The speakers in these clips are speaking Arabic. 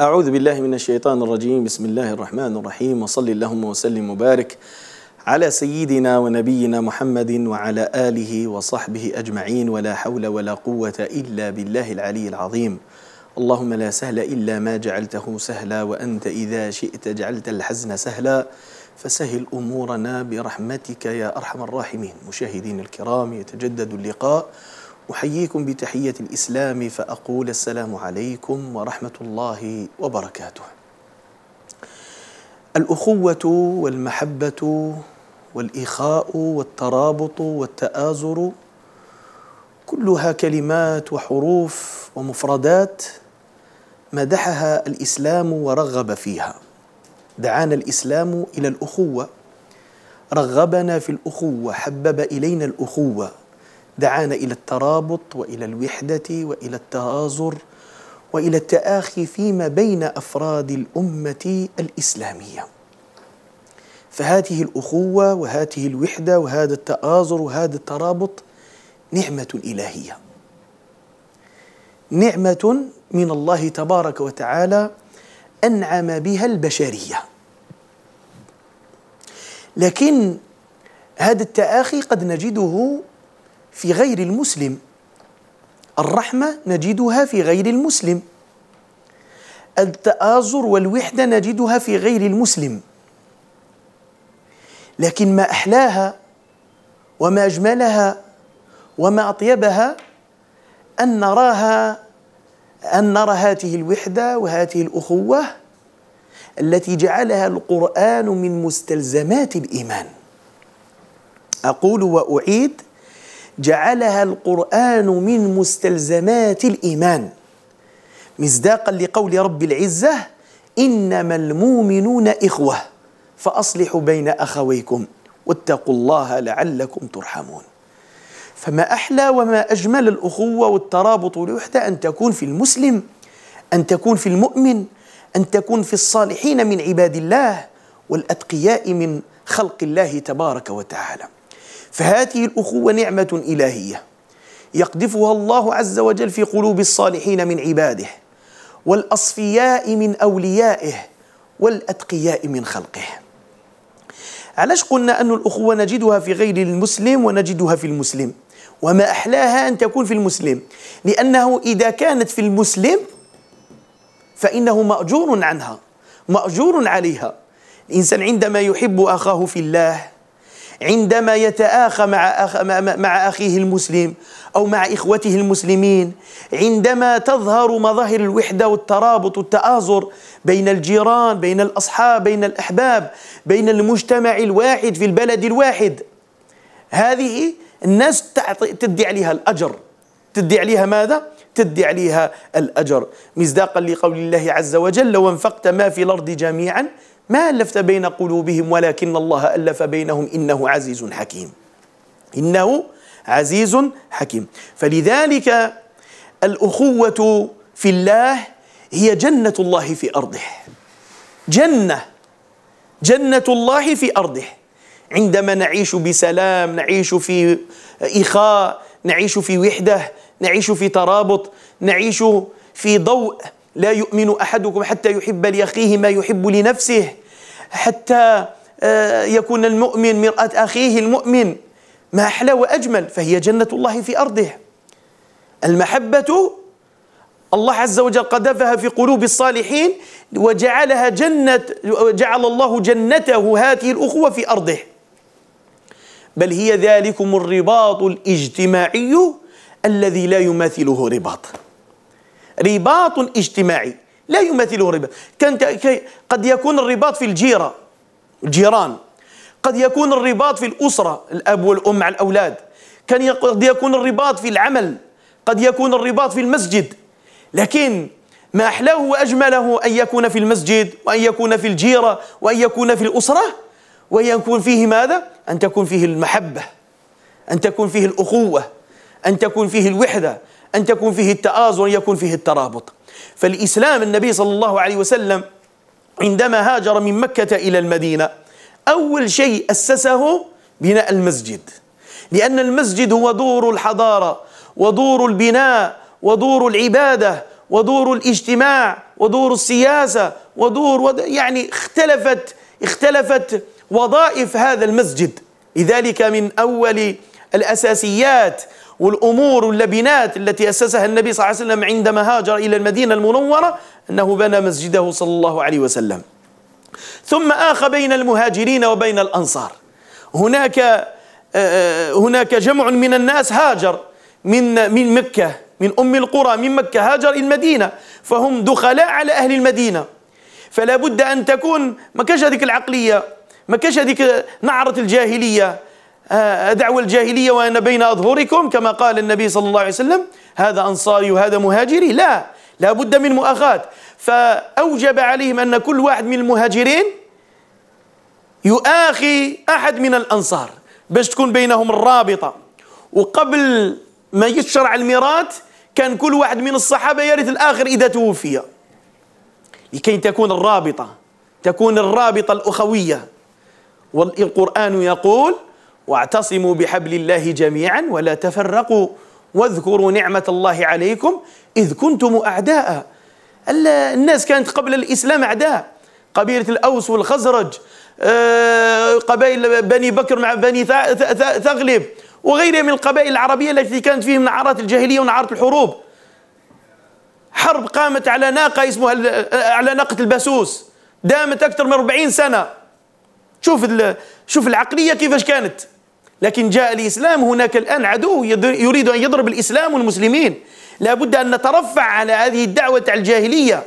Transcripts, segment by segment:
أعوذ بالله من الشيطان الرجيم بسم الله الرحمن الرحيم وصل اللهم وسلم وبارك على سيدنا ونبينا محمد وعلى آله وصحبه أجمعين ولا حول ولا قوة إلا بالله العلي العظيم اللهم لا سهل إلا ما جعلته سهلا وأنت إذا شئت جعلت الحزن سهلا فسهل أمورنا برحمتك يا أرحم الراحمين مشاهدين الكرام يتجدد اللقاء أحييكم بتحية الإسلام فأقول السلام عليكم ورحمة الله وبركاته. الأخوة والمحبة والإخاء والترابط والتآزر كلها كلمات وحروف ومفردات مدحها الإسلام ورغب فيها. دعانا الإسلام إلى الأخوة رغبنا في الأخوة حبب إلينا الأخوة دعانا الى الترابط والى الوحده والى التآزر والى التآخي فيما بين افراد الامه الاسلاميه. فهذه الاخوه وهذه الوحده وهذا التآزر وهذا الترابط نعمه الهيه. نعمه من الله تبارك وتعالى انعم بها البشريه. لكن هذا التآخي قد نجده في غير المسلم الرحمة نجدها في غير المسلم التآزر والوحدة نجدها في غير المسلم لكن ما أحلاها وما أجملها وما أطيبها أن نراها أن نرى هذه الوحدة وهذه الأخوة التي جعلها القرآن من مستلزمات الإيمان أقول وأعيد جعلها القرآن من مستلزمات الإيمان مصداقا لقول رب العزة إنما المؤمنون إخوة فأصلحوا بين أخويكم واتقوا الله لعلكم ترحمون فما أحلى وما أجمل الأخوة والترابط والوحده أن تكون في المسلم أن تكون في المؤمن أن تكون في الصالحين من عباد الله والأتقياء من خلق الله تبارك وتعالى فهذه الأخوة نعمة إلهية يقذفها الله عز وجل في قلوب الصالحين من عباده والأصفياء من أوليائه والأتقياء من خلقه علاش قلنا أن الأخوة نجدها في غير المسلم ونجدها في المسلم وما أحلاها أن تكون في المسلم لأنه إذا كانت في المسلم فإنه مأجور عنها مأجور عليها الإنسان عندما يحب أخاه في الله عندما يتآخى مع أخ مع أخيه المسلم أو مع إخوته المسلمين عندما تظهر مظاهر الوحدة والترابط والتآزر بين الجيران بين الأصحاب بين الأحباب بين المجتمع الواحد في البلد الواحد هذه الناس تعطي تدي عليها الأجر تدي عليها ماذا؟ تدي عليها الأجر مصداقا لقول الله عز وجل لو انفقت ما في الأرض جميعا ما ألفت بين قلوبهم ولكن الله ألف بينهم إنه عزيز حكيم إنه عزيز حكيم فلذلك الأخوة في الله هي جنة الله في أرضه جنة جنة الله في أرضه عندما نعيش بسلام نعيش في إخاء نعيش في وحدة نعيش في ترابط نعيش في ضوء لا يؤمن احدكم حتى يحب لاخيه ما يحب لنفسه حتى آه، يكون المؤمن مراه اخيه المؤمن ما احلى واجمل فهي جنه الله في ارضه المحبه الله عز وجل قذفها في قلوب الصالحين وجعلها جنة جعل الله جنته هذه الأخوة في أرضه بل هي ذلكم الرباط الاجتماعي الذي لا يماثله رباط رباط اجتماعي لا يماثله رباط كان قد يكون الرباط في الجيرة الجيران قد يكون الرباط في الأسرة الأب والأم مع الأولاد كان قد يكون الرباط في العمل قد يكون الرباط في المسجد لكن ما أحلاه وأجمله أن يكون في المسجد وأن يكون في الجيرة وأن يكون في الأسرة وأن يكون فيه ماذا؟ أن تكون فيه المحبة أن تكون فيه الأخوة أن تكون فيه الوحدة أن تكون فيه التآزر يكون فيه الترابط فالإسلام النبي صلى الله عليه وسلم عندما هاجر من مكة إلى المدينة أول شيء أسسه بناء المسجد لأن المسجد هو دور الحضارة ودور البناء ودور العبادة ودور الاجتماع ودور السياسة ودور ود... يعني اختلفت اختلفت وظائف هذا المسجد لذلك من أول الأساسيات والأمور واللبنات التي أسسها النبي صلى الله عليه وسلم عندما هاجر إلى المدينة المنورة أنه بنى مسجده صلى الله عليه وسلم ثم آخى بين المهاجرين وبين الأنصار هناك آه، آه، هناك جمع من الناس هاجر من من مكة من أم القرى من مكة هاجر الى المدينة فهم دخلاء على أهل المدينة فلا بد أن تكون ما كاش هذيك العقلية ما كاش هذيك نعرة الجاهلية آه، دعوة الجاهلية وأن بين أظهركم كما قال النبي صلى الله عليه وسلم هذا أنصاري وهذا مهاجري لا لا بد من مؤاخاة فأوجب عليهم أن كل واحد من المهاجرين يؤاخي أحد من الأنصار باش تكون بينهم الرابطة وقبل ما يشرع الميراث كان كل واحد من الصحابة يرث الآخر إذا توفي لكي تكون الرابطة تكون الرابطة الأخوية والقرآن يقول واعتصموا بحبل الله جميعا ولا تفرقوا واذكروا نعمة الله عليكم إذ كنتم أعداء الناس كانت قبل الإسلام أعداء قبيلة الأوس والخزرج آه، قبائل بني بكر مع بني ثغلب وغيرها من القبائل العربية التي كانت فيهم نعرات الجاهلية ونعرات الحروب حرب قامت على ناقة اسمها آه، على ناقة البسوس دامت أكثر من 40 سنة شوف شوف العقلية كيفاش كانت لكن جاء الإسلام هناك الآن عدو يريد أن يضرب الإسلام والمسلمين لابد أن نترفع على هذه الدعوة تاع الجاهلية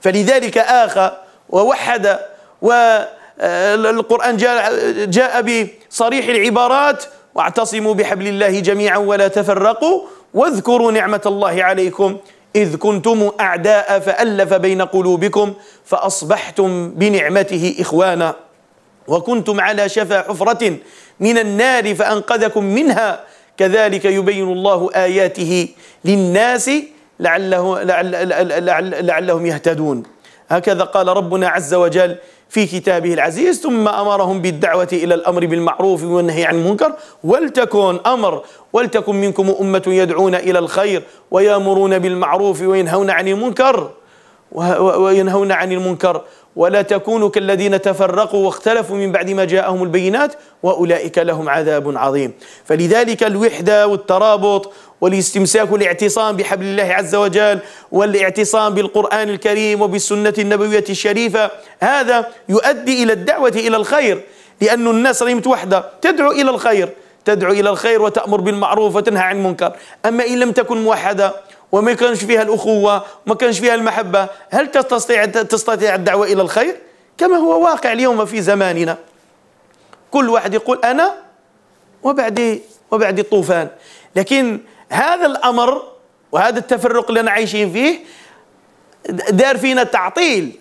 فلذلك آخى ووحد والقرآن آه، جاء, جاء بصريح العبارات واعتصموا بحبل الله جميعا ولا تفرقوا واذكروا نعمة الله عليكم إذ كنتم أعداء فألف بين قلوبكم فأصبحتم بنعمته إخوانا وكنتم على شفا حفرة من النار فأنقذكم منها كذلك يبين الله آياته للناس لعله لعل لعل لعلهم يهتدون هكذا قال ربنا عز وجل في كتابه العزيز ثم أمرهم بالدعوة إلى الأمر بالمعروف والنهي عن المنكر ولتكن أمر ولتكن منكم أمة يدعون إلى الخير ويأمرون بالمعروف وينهون عن المنكر وينهون عن المنكر ولا تكونوا كالذين تفرقوا واختلفوا من بعد ما جاءهم البينات واولئك لهم عذاب عظيم فلذلك الوحده والترابط والاستمساك والاعتصام بحبل الله عز وجل والاعتصام بالقران الكريم وبالسنه النبويه الشريفه هذا يؤدي الى الدعوه الى الخير لان الناس راهي متوحده تدعو الى الخير تدعو الى الخير وتامر بالمعروف وتنهى عن المنكر اما ان لم تكن موحده وما كانش فيها الأخوة وما كانش فيها المحبة هل تستطيع, تستطيع الدعوة إلى الخير؟ كما هو واقع اليوم في زماننا كل واحد يقول أنا وبعدي وبعدي الطوفان لكن هذا الأمر وهذا التفرق اللي أنا عايشين فيه دار فينا تعطيل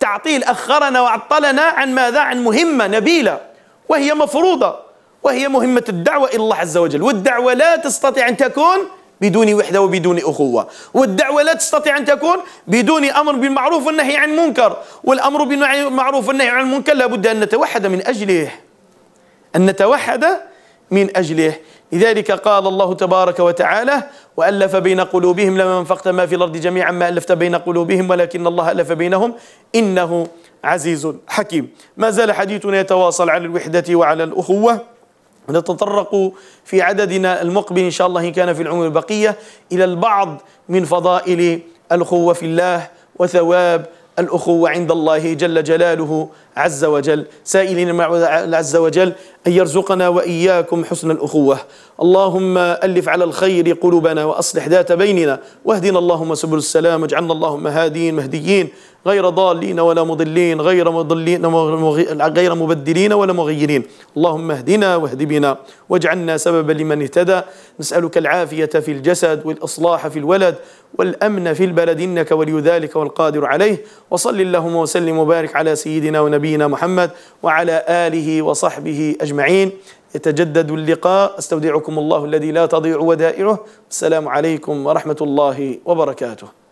تعطيل أخرنا وعطلنا عن ماذا؟ عن مهمة نبيلة وهي مفروضة وهي مهمة الدعوة إلى الله عز وجل والدعوة لا تستطيع أن تكون بدون وحدة وبدون أخوة والدعوة لا تستطيع أن تكون بدون أمر بالمعروف والنهي عن المنكر والأمر بالمعروف والنهي عن المنكر لابد أن نتوحد من أجله أن نتوحد من أجله لذلك قال الله تبارك وتعالى وألف بين قلوبهم لما انفقت ما في الأرض جميعا ما ألفت بين قلوبهم ولكن الله ألف بينهم إنه عزيز حكيم ما زال حديثنا يتواصل على الوحدة وعلى الأخوة نتطرق في عددنا المقبل إن شاء الله إن كان في العمر البقية إلى البعض من فضائل الأخوة في الله وثواب الأخوة عند الله جل جلاله عز وجل سائلين معه عز وجل أن يرزقنا وإياكم حسن الأخوة اللهم ألف على الخير قلوبنا وأصلح ذات بيننا واهدنا اللهم سبل السلام واجعلنا اللهم هادين مهديين غير ضالين ولا مضلين غير مضلين غير مبدلين ولا مغيرين اللهم اهدنا واهد بنا واجعلنا سببا لمن اهتدى نسألك العافية في الجسد والإصلاح في الولد والأمن في البلد إنك ولي ذلك والقادر عليه وصل اللهم وسلم وبارك على سيدنا ونبينا نبينا محمد وعلى آله وصحبه أجمعين يتجدد اللقاء استودعكم الله الذي لا تضيع ودائعه السلام عليكم ورحمة الله وبركاته